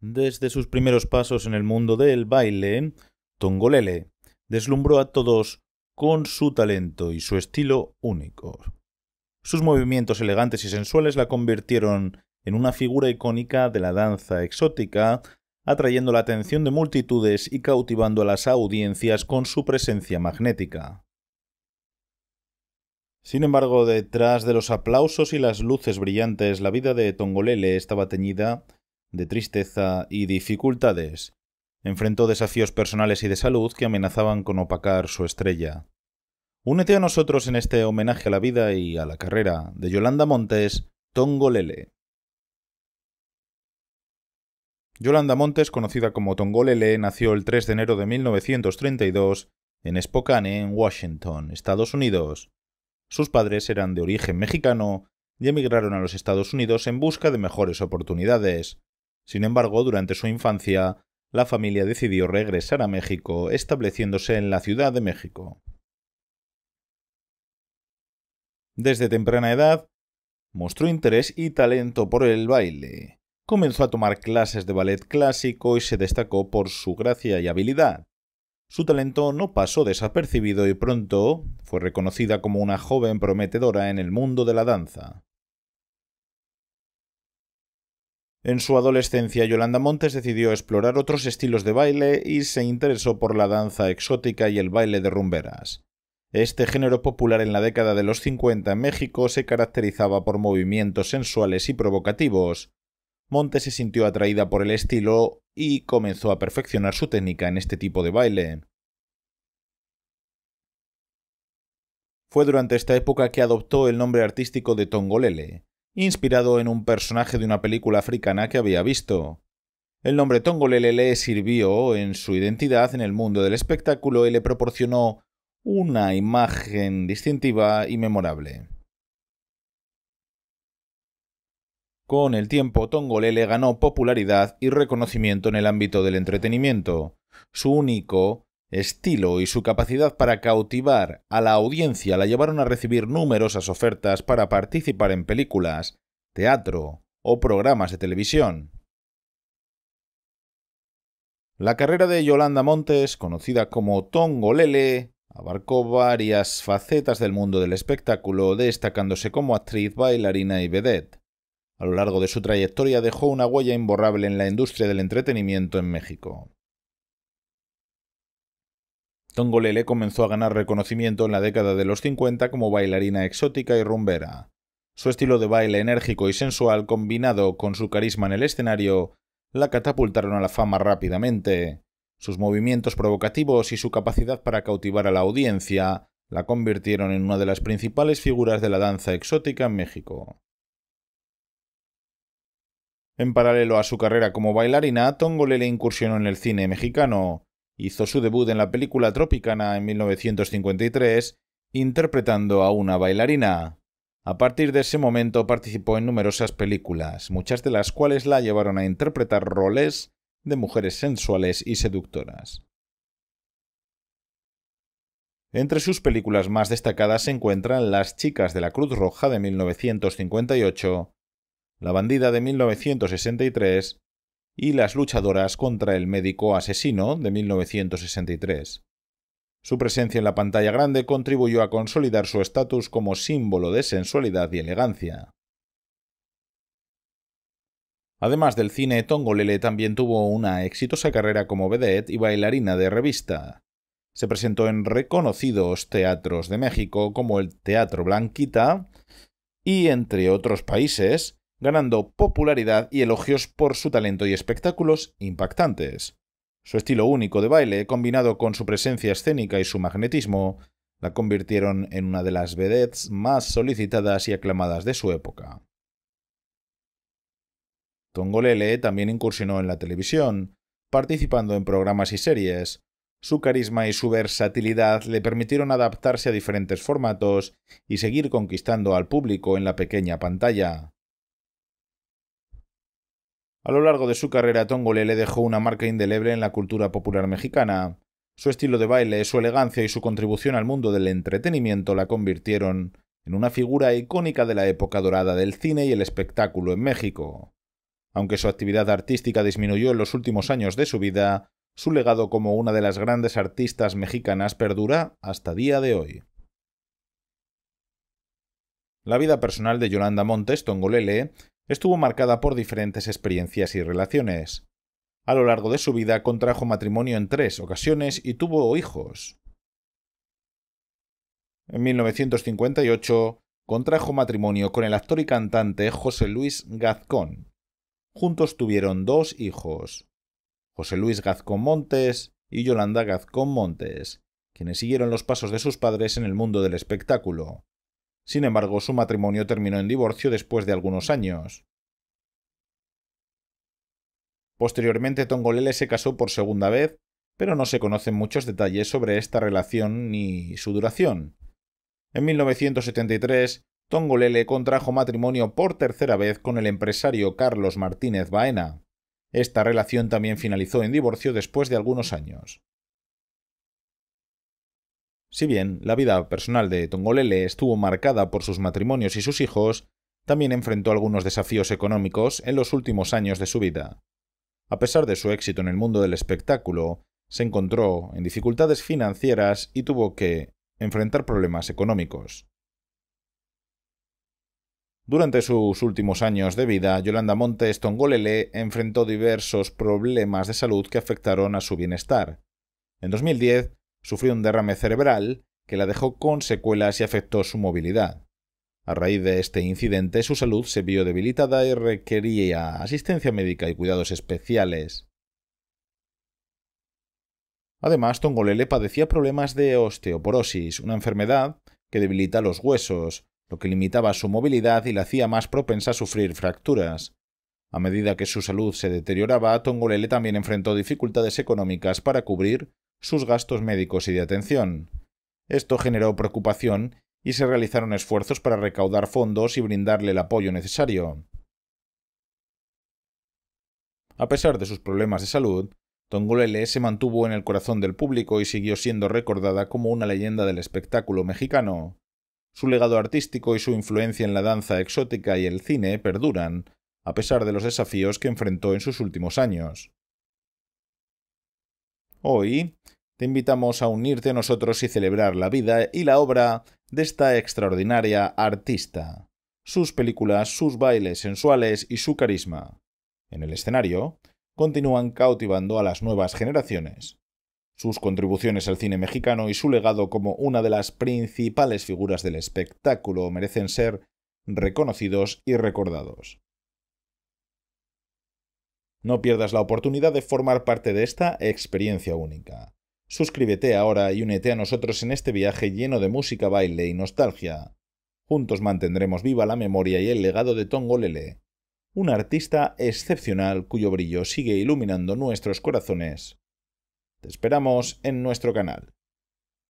Desde sus primeros pasos en el mundo del baile, Tongolele deslumbró a todos con su talento y su estilo único. Sus movimientos elegantes y sensuales la convirtieron en una figura icónica de la danza exótica, atrayendo la atención de multitudes y cautivando a las audiencias con su presencia magnética. Sin embargo, detrás de los aplausos y las luces brillantes, la vida de Tongolele estaba teñida de tristeza y dificultades. Enfrentó desafíos personales y de salud que amenazaban con opacar su estrella. Únete a nosotros en este homenaje a la vida y a la carrera de Yolanda Montes, Tongolele. Yolanda Montes, conocida como Tongolele, nació el 3 de enero de 1932 en Spokane, en Washington, Estados Unidos. Sus padres eran de origen mexicano y emigraron a los Estados Unidos en busca de mejores oportunidades. Sin embargo, durante su infancia, la familia decidió regresar a México, estableciéndose en la Ciudad de México. Desde temprana edad, mostró interés y talento por el baile. Comenzó a tomar clases de ballet clásico y se destacó por su gracia y habilidad. Su talento no pasó desapercibido y pronto fue reconocida como una joven prometedora en el mundo de la danza. En su adolescencia, Yolanda Montes decidió explorar otros estilos de baile y se interesó por la danza exótica y el baile de rumberas. Este género popular en la década de los 50 en México se caracterizaba por movimientos sensuales y provocativos. Montes se sintió atraída por el estilo y comenzó a perfeccionar su técnica en este tipo de baile. Fue durante esta época que adoptó el nombre artístico de Tongolele, inspirado en un personaje de una película africana que había visto. El nombre Tongolele sirvió en su identidad en el mundo del espectáculo y le proporcionó una imagen distintiva y memorable. Con el tiempo, Tongolele ganó popularidad y reconocimiento en el ámbito del entretenimiento. Su único estilo y su capacidad para cautivar a la audiencia la llevaron a recibir numerosas ofertas para participar en películas, teatro o programas de televisión. La carrera de Yolanda Montes, conocida como Tongo Lele, abarcó varias facetas del mundo del espectáculo, destacándose como actriz, bailarina y vedette. A lo largo de su trayectoria dejó una huella imborrable en la industria del entretenimiento en México. Tongolele comenzó a ganar reconocimiento en la década de los 50 como bailarina exótica y rumbera. Su estilo de baile enérgico y sensual, combinado con su carisma en el escenario, la catapultaron a la fama rápidamente. Sus movimientos provocativos y su capacidad para cautivar a la audiencia la convirtieron en una de las principales figuras de la danza exótica en México. En paralelo a su carrera como bailarina, Tongolele incursionó en el cine mexicano, hizo su debut en la película Tropicana en 1953, interpretando a una bailarina. A partir de ese momento participó en numerosas películas, muchas de las cuales la llevaron a interpretar roles de mujeres sensuales y seductoras. Entre sus películas más destacadas se encuentran Las chicas de la Cruz Roja de 1958, La bandida de 1963 y Las luchadoras contra el médico asesino de 1963. Su presencia en la pantalla grande contribuyó a consolidar su estatus como símbolo de sensualidad y elegancia. Además del cine, Tongolele también tuvo una exitosa carrera como vedette y bailarina de revista. Se presentó en reconocidos teatros de México como el Teatro Blanquita y, entre otros países, ganando popularidad y elogios por su talento y espectáculos impactantes. Su estilo único de baile, combinado con su presencia escénica y su magnetismo, la convirtieron en una de las vedettes más solicitadas y aclamadas de su época. Tongolele también incursionó en la televisión, participando en programas y series. Su carisma y su versatilidad le permitieron adaptarse a diferentes formatos y seguir conquistando al público en la pequeña pantalla. A lo largo de su carrera, Tongolele dejó una marca indeleble en la cultura popular mexicana. Su estilo de baile, su elegancia y su contribución al mundo del entretenimiento la convirtieron en una figura icónica de la época dorada del cine y el espectáculo en México. Aunque su actividad artística disminuyó en los últimos años de su vida, su legado como una de las grandes artistas mexicanas perdura hasta día de hoy. La vida personal de Yolanda Montes Tongolele estuvo marcada por diferentes experiencias y relaciones. A lo largo de su vida contrajo matrimonio en tres ocasiones y tuvo hijos. En 1958 contrajo matrimonio con el actor y cantante José Luis Gazcón. Juntos tuvieron dos hijos, José Luis Gazcón Montes y Yolanda Gazcón Montes, quienes siguieron los pasos de sus padres en el mundo del espectáculo. Sin embargo, su matrimonio terminó en divorcio después de algunos años. Posteriormente, Tongolele se casó por segunda vez, pero no se conocen muchos detalles sobre esta relación ni su duración. En 1973, Tongolele contrajo matrimonio por tercera vez con el empresario Carlos Martínez Baena. Esta relación también finalizó en divorcio después de algunos años. Si bien la vida personal de Tongolele estuvo marcada por sus matrimonios y sus hijos, también enfrentó algunos desafíos económicos en los últimos años de su vida. A pesar de su éxito en el mundo del espectáculo, se encontró en dificultades financieras y tuvo que enfrentar problemas económicos. Durante sus últimos años de vida, Yolanda Montes Tongolele enfrentó diversos problemas de salud que afectaron a su bienestar. En 2010, sufrió un derrame cerebral que la dejó con secuelas y afectó su movilidad. A raíz de este incidente, su salud se vio debilitada y requería asistencia médica y cuidados especiales. Además, Tongolele padecía problemas de osteoporosis, una enfermedad que debilita los huesos, lo que limitaba su movilidad y la hacía más propensa a sufrir fracturas. A medida que su salud se deterioraba, Tongolele también enfrentó dificultades económicas para cubrir sus gastos médicos y de atención. Esto generó preocupación y se realizaron esfuerzos para recaudar fondos y brindarle el apoyo necesario. A pesar de sus problemas de salud, Tongolele se mantuvo en el corazón del público y siguió siendo recordada como una leyenda del espectáculo mexicano. Su legado artístico y su influencia en la danza exótica y el cine perduran, a pesar de los desafíos que enfrentó en sus últimos años. Hoy te invitamos a unirte a nosotros y celebrar la vida y la obra de esta extraordinaria artista, sus películas, sus bailes sensuales y su carisma. En el escenario, continúan cautivando a las nuevas generaciones. Sus contribuciones al cine mexicano y su legado como una de las principales figuras del espectáculo merecen ser reconocidos y recordados. No pierdas la oportunidad de formar parte de esta experiencia única. Suscríbete ahora y únete a nosotros en este viaje lleno de música, baile y nostalgia. Juntos mantendremos viva la memoria y el legado de Lele, un artista excepcional cuyo brillo sigue iluminando nuestros corazones. Te esperamos en nuestro canal.